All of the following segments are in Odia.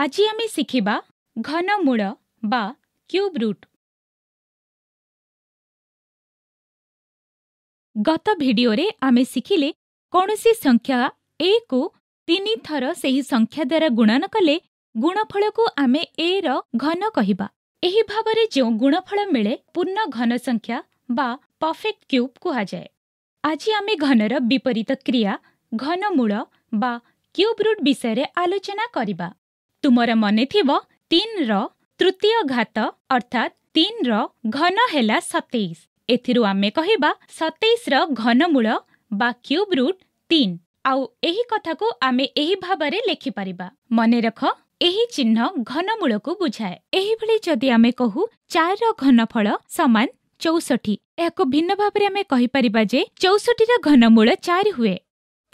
आजि आमी आज आमे क्यूब रूट। गत भिडियो आमे सिखि किख्या एख्याद्वारा गुणन कले गुणफलको आमे ए र घन कहाँ भावना जो गुणफल मिले पूर्ण घनसङ्ख्या बा पर्फेक्ट क्युब कुन घनर विपरीत क्रिया घन मूल बा क्युब्रुट विषय आलोचना ତୁମର ମନେଥିବ ତିନିର ତୃତୀୟ ଘାତ ଅର୍ଥାତ୍ ତିନିର ଘନ ହେଲା ସତେଇଶ ଏଥିରୁ ଆମେ କହିବା ସତେଇଶର ଘନମୂଳ ବା କ୍ୟୁବ୍ ରୁଟ୍ ତିନ ଆଉ ଏହି କଥାକୁ ଆମେ ଏହି ଭାବରେ ଲେଖିପାରିବା ମନେରଖ ଏହି ଚିହ୍ନ ଘନମୂଳକୁ ବୁଝାଏ ଏହିଭଳି ଯଦି ଆମେ କହୁ ଚାରିର ଘନଫଳ ସମାନ ଚଉଷଠି ଏହାକୁ ଭିନ୍ନ ଭାବରେ ଆମେ କହିପାରିବା ଯେ ଚଉଷଠିର ଘନମୂଳ ଚାରି ହୁଏ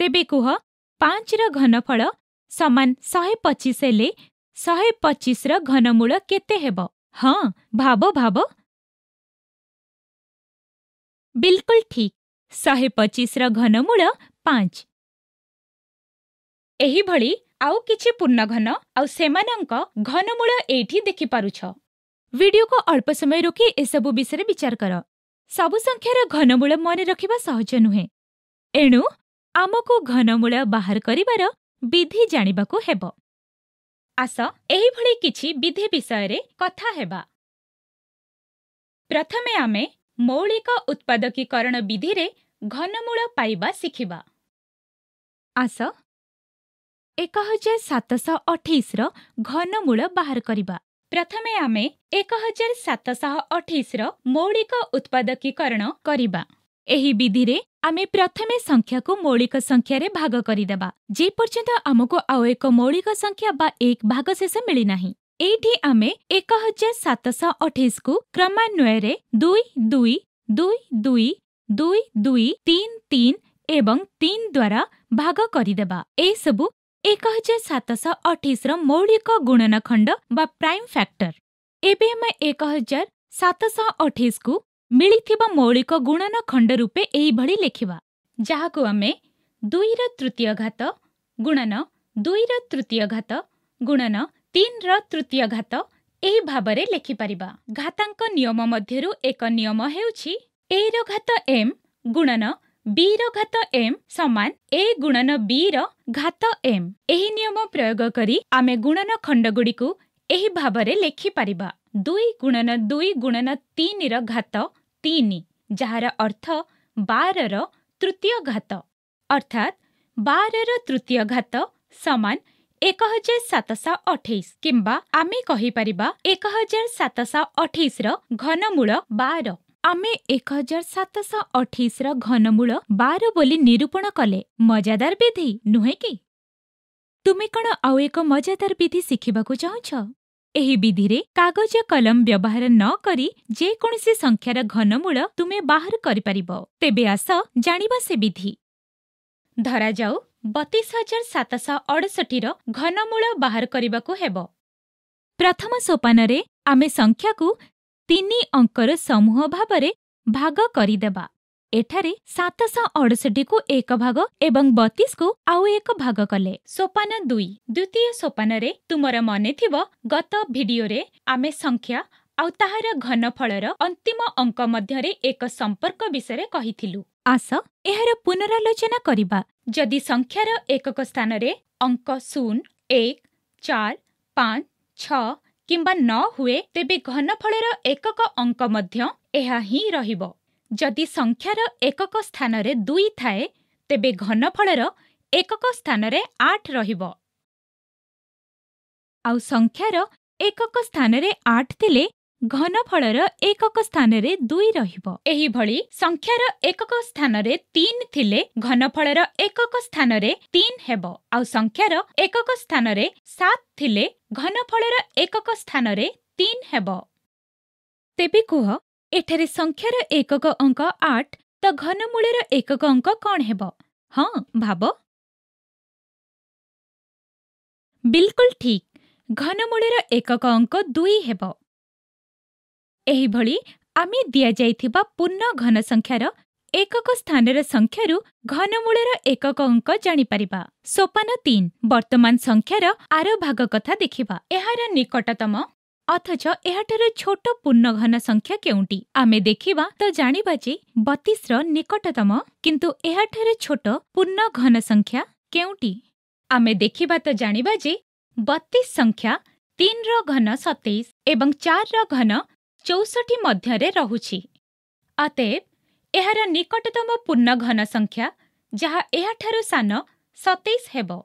ତେବେ କୁହ ପାଞ୍ଚର ଘନଫଳ समान शहे पच्चिस पचिस घनमू केते हिलकुल ठिक शे पचिस र घनमूलभ आउँछ पूर्ण घन आउन घनमू को अल्प समय रोकि एसबु विषय विचार क सबुसङ्ख्यार घनमूल मन रख्ज नुहे को घनमूल बाह्र ବିଧି ଜାଣିବାକୁ ହେବ ଆସ ଏହିଭଳି କିଛି ବିଧି ବିଷୟରେ କଥା ହେବା ପ୍ରଥମେ ଆମେ ମୌଳିକ ଉତ୍ପାଦକୀକରଣ ବିଧିରେ ଘନମୂଳ ପାଇବା ଶିଖିବା ଆସ ଏକ ହଜାର ସାତଶହ ଅଠେଇଶର ଘନମୂଳ ବାହାର କରିବା ପ୍ରଥମେ ଆମେ ଏକ ହଜାର ସାତଶହ ଅଠେଇଶର ମୌଳିକ ଉତ୍ପାଦକୀକରଣ କରିବା ଏହି ବିଧିରେ ଆମେ ପ୍ରଥମେ ସଂଖ୍ୟାକୁ ମୌଳିକ ସଂଖ୍ୟାରେ ଭାଗ କରିଦେବା ଯେପର୍ଯ୍ୟନ୍ତ ଆମକୁ ଆଉ ଏକ ମୌଳିକ ସଂଖ୍ୟା ବା ଏକ ଭାଗଶେଷ ମିଳିନାହିଁ ଏଇଠି ଆମେ ଏକ ହଜାର ସାତଶହ ଅଠେଇଶକୁ କ୍ରମାନ୍ୱୟରେ ଦୁଇ ଦୁଇ ଦୁଇ ଦୁଇ ଦୁଇ ଦୁଇ ତିନ ତିନ ଏବଂ ତିନ ଦ୍ୱାରା ଭାଗ କରିଦେବା ଏସବୁ ଏକ ହଜାର ସାତଶହ ଅଠେଇଶର ମୌଳିକ ଗୁଣନଖଣ୍ଡ ବା ପ୍ରାଇମ୍ ଫ୍ୟାକ୍ଟର ଏବେ ଆମେ ଏକ ହଜାର ସାତଶହ ଅଠେଇଶକୁ ମିଳିଥିବା ମୌଳିକ ଗୁଣନ ଖଣ୍ଡ ରୂପେ ଏହିଭଳି ଲେଖିବା ଯାହାକୁ ଆମେ ଦୁଇର ତୃତୀୟ ଘାତ ଗୁଣନ ଦୁଇର ତୃତୀୟ ଘାତ ଗୁଣନ ତିନିର ତୃତୀୟ ଘାତ ଏହି ଭାବରେ ଲେଖିପାରିବା ଘାତାଙ୍କ ନିୟମ ମଧ୍ୟରୁ ଏକ ନିୟମ ହେଉଛି ଏର ଘାତ ଏମ୍ ଗୁଣନ ବିର ଘାତ ଏମ୍ ସମାନ ଏ ଗୁଣନ ବିର ଘାତ ଏମ୍ ଏହି ନିୟମ ପ୍ରୟୋଗ କରି ଆମେ ଗୁଣନ ଖଣ୍ଡଗୁଡ଼ିକୁ ଏହି ଭାବରେ ଲେଖିପାରିବା ଦୁଇ ଗୁଣନ ଦୁଇ ଗୁଣନ ତିନିର ଘାତ ତିନି ଯାହାର ଅର୍ଥ ବାରର ତୃତୀୟ ଘାତ ଅର୍ଥାତ୍ ବାରର ତୃତୀୟ ଘାତ ସମାନ ଏକ ହଜାର ସାତଶହ ଅଠେଇଶ କିମ୍ବା ଆମେ କହିପାରିବା ଏକ ହଜାର ସାତଶହ ଅଠେଇଶର ଘନମୂଳ ବାର ଆମେ ଏକ ହଜାର ସାତଶହ ଅଠେଇଶର ଘନମୂଳ ବାର ବୋଲି ନିରୂପଣ କଲେ ମଜାଦାର ବିଧି ନୁହେଁ କି ତୁମେ କ'ଣ ଆଉ ଏକ ମଜାଦାର ବିଧି ଶିଖିବାକୁ ଚାହୁଁଛ ଏହି ବିଧିରେ କାଗଜ କଲମ ବ୍ୟବହାର ନ କରି ଯେକୌଣସି ସଂଖ୍ୟାର ଘନମୂଳ ତୁମେ ବାହାର କରିପାରିବ ତେବେ ଆସ ଜାଣିବା ସେ ବିଧି ଧରାଯାଉ ବତିଶ ହଜାର ସାତଶହ ଅଡ଼ଷଠିର ଘନମୂଳ ବାହାର କରିବାକୁ ହେବ ପ୍ରଥମ ସୋପାନରେ ଆମେ ସଂଖ୍ୟାକୁ ତିନି ଅଙ୍କର ସମୂହ ଭାବରେ ଭାଗ କରିଦେବା ଏଠାରେ ସାତଶହ ଅଡ଼ଷଠିକୁ ଏକ ଭାଗ ଏବଂ ବତିଶକୁ ଆଉ ଏକ ଭାଗ କଲେ ସୋପାନ ଦୁଇ ଦ୍ୱିତୀୟ ସୋପାନରେ ତୁମର ମନେଥିବ ଗତ ଭିଡିଓରେ ଆମେ ସଂଖ୍ୟା ଆଉ ତାହାର ଘନଫଳର ଅନ୍ତିମ ଅଙ୍କ ମଧ୍ୟରେ ଏକ ସମ୍ପର୍କ ବିଷୟରେ କହିଥିଲୁ ଆସ ଏହାର ପୁନରାଲୋଚନା କରିବା ଯଦି ସଂଖ୍ୟାର ଏକକ ସ୍ଥାନରେ ଅଙ୍କ ଶୂନ ଏକ ଚାରି ପାଞ୍ଚ ଛଅ କିମ୍ବା ନ ହୁଏ ତେବେ ଘନଫଳର ଏକକ ଅଙ୍କ ମଧ୍ୟ ଏହା ହିଁ ରହିବ ଯଦି ସଂଖ୍ୟାର ଏକକ ସ୍ଥାନରେ ଦୁଇ ଥାଏ ତେବେ ଘନଫଳର ଏକକ ସ୍ଥାନରେ ଆଠ ରହିବ ଆଉ ସଂଖ୍ୟାର ଏକକ ସ୍ଥାନରେ ଆଠ ଥିଲେ ଘନଫଳର ଏକକ ସ୍ଥାନରେ ଦୁଇ ରହିବ ଏହିଭଳି ସଂଖ୍ୟାର ଏକକ ସ୍ଥାନରେ ତିନି ଥିଲେ ଘନଫଳର ଏକକ ସ୍ଥାନରେ ତିନି ହେବ ଆଉ ସଂଖ୍ୟାର ଏକକ ସ୍ଥାନରେ ସାତ ଥିଲେ ଘନଫଳର ଏକକ ସ୍ଥାନରେ ତିନି ହେବ ତେବେ କୁହ ଏଠାରେ ସଂଖ୍ୟାର ଏକକ ଅଙ୍କ ଆଠ ତ ଘନମୂଳର ଏକକ ଅଙ୍କ କ'ଣ ହେବ ହଁ ଭାବ ବିଲକୁଲ ଠିକ୍ ଘନମୂଳର ଏକକ ଅଙ୍କ ଦୁଇ ହେବ ଏହିଭଳି ଆମେ ଦିଆଯାଇଥିବା ପୂର୍ଣ୍ଣ ଘନ ସଂଖ୍ୟାର ଏକକ ସ୍ଥାନର ସଂଖ୍ୟାରୁ ଘନମୂଳର ଏକକ ଅଙ୍କ ଜାଣିପାରିବା ସୋପାନ ତିନି ବର୍ତ୍ତମାନ ସଂଖ୍ୟାର ଆର ଭାଗ କଥା ଦେଖିବା ଏହାର ନିକଟତମ ଅଥଚ ଏହାଠାରୁ ଛୋଟ ପୂର୍ଣ୍ଣ ଘନ ସଂଖ୍ୟା କେଉଁଟି ଆମେ ଦେଖିବା ତ ଜାଣିବା ଯେ ବତିଶର ନିକଟତମ କିନ୍ତୁ ଏହାଠାରୁ ଛୋଟ ପୂର୍ଣ୍ଣ ଘନ ସଂଖ୍ୟା କେଉଁଟି ଆମେ ଦେଖିବା ତ ଜାଣିବା ଯେ ବତିଶ ସଂଖ୍ୟା ତିନିର ଘନ ସତେଇଶ ଏବଂ ଚାରିର ଘନ ଚଉଷଠି ମଧ୍ୟରେ ରହୁଛି ଅତେବ ଏହାର ନିକଟତମ ପୂର୍ଣ୍ଣ ଘନ ସଂଖ୍ୟା ଯାହା ଏହାଠାରୁ ସାନ ସତେଇଶ ହେବ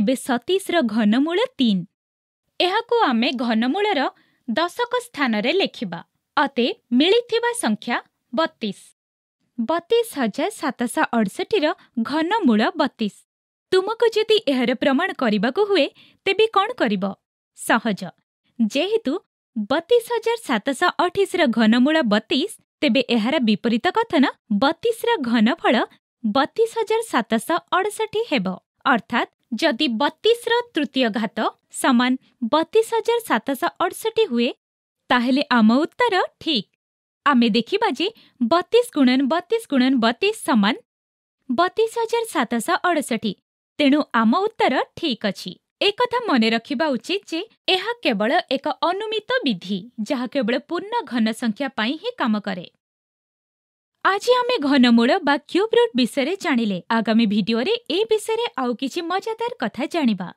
ଏବେ ସତେଇଶର ଘନମୂଳ ତିନି ଏହାକୁ ଆମେ ଘନମୂଳର ଦଶକ ସ୍ଥାନରେ ଲେଖିବା ଅତେ ମିଳିଥିବା ସଂଖ୍ୟା ବତିଶ ବତିଶ ହଜାର ସାତଶହ ଅଠଷଠିର ଘନମୂଳ ବତିଶ ତୁମକୁ ଯଦି ଏହାର ପ୍ରମାଣ କରିବାକୁ ହୁଏ ତେବେ କ'ଣ କରିବ ସହଜ ଯେହେତୁ ବତିଶ ହଜାର ସାତଶହ ଅଠେଇଶର ଘନମୂଳ ବତିଶ ତେବେ ଏହାର ବିପରୀତ କଥନ ବତିଶର ଘନଫଳ ବତିଶ ହଜାର ସାତଶହ ଅଠଷଠି ହେବ ଅର୍ଥାତ୍ ଯଦି ବତିଶର ତୃତୀୟ ଘାତ ସମାନ ବତିଶ ହଜାର ସାତଶହ ଅଡ଼ଷଠି ହୁଏ ତାହେଲେ ଆମ ଉତ୍ତର ଠିକ୍ ଆମେ ଦେଖିବା ଯେ ବତିଶ ଗୁଣନ ବତିଶ ଗୁଣନ ବତିଶ ସମାନ ବତିଶ ହଜାର ସାତଶହ ଅଡ଼ଷଠି ତେଣୁ ଆମ ଉତ୍ତର ଠିକ୍ ଅଛି ଏକଥା ମନେ ରଖିବା ଉଚିତ ଯେ ଏହା କେବଳ ଏକ ଅନୁମିତ ବିଧି ଯାହା କେବଳ ପୂର୍ଣ୍ଣ ଘନ ସଂଖ୍ୟା ପାଇଁ ହିଁ କାମ କରେ ଆଜି ଆମେ ଘନମୂଳ ବା କ୍ୟୁବ୍ ରୁଟ୍ ବିଷୟରେ ଜାଣିଲେ ଆଗାମୀ ଭିଡିଓରେ ଏ ବିଷୟରେ ଆଉ କିଛି ମଜାଦାର କଥା ଜାଣିବା